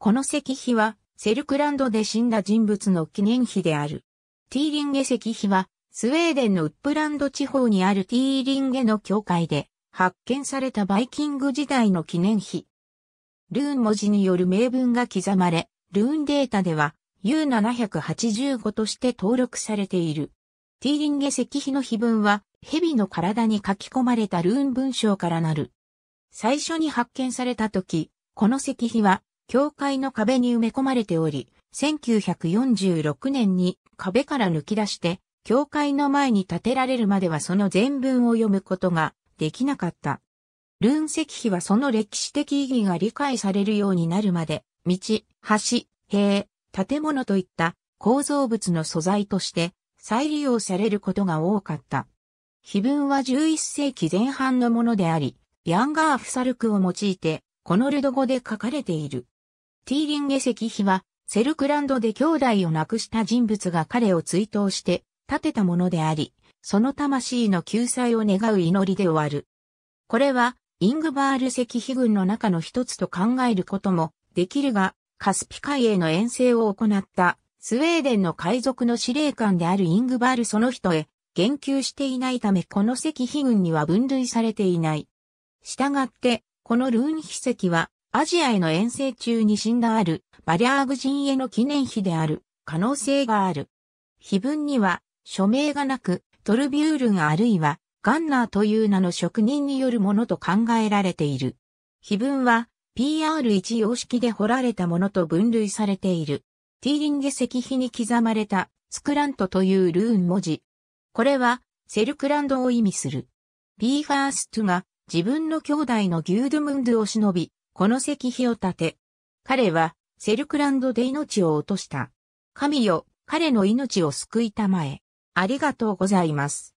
この石碑は、セルクランドで死んだ人物の記念碑である。ティーリンゲ石碑は、スウェーデンのウップランド地方にあるティーリンゲの教会で発見されたバイキング時代の記念碑。ルーン文字による名文が刻まれ、ルーンデータでは U785 として登録されている。ティーリンゲ石碑の碑文は、蛇の体に書き込まれたルーン文章からなる。最初に発見された時、この石碑は教会の壁に埋め込まれており、1946年に壁から抜き出して、教会の前に建てられるまではその全文を読むことができなかった。ルーン石碑はその歴史的意義が理解されるようになるまで、道、橋、塀、建物といった構造物の素材として再利用されることが多かった。碑文は11世紀前半のものであり、ヤンガーフサルクを用いて、コノルド語で書かれている。ティーリンゲ石碑は、セルクランドで兄弟を亡くした人物が彼を追悼して建てたものであり、その魂の救済を願う祈りで終わる。これは、イングバール石碑群の中の一つと考えることもできるが、カスピ海への遠征を行ったスウェーデンの海賊の司令官であるイングバールその人へ言及していないためこの石碑群には分類されていない。したがって、このルーン碑石はアジアへの遠征中に死んだある、バリャーグ人への記念碑である、可能性がある。碑文には、署名がなく、トルビュールがあるいは、ガンナーという名の職人によるものと考えられている。碑文は、PR1 様式で彫られたものと分類されている。ティーリンゲ石碑に刻まれた、スクラントというルーン文字。これは、セルクランドを意味する。ビーファーストが自分の兄弟のギュードムンドを忍び、この石碑を建て、彼はセルクランドで命を落とした。神よ、彼の命を救いたまえ。ありがとうございます。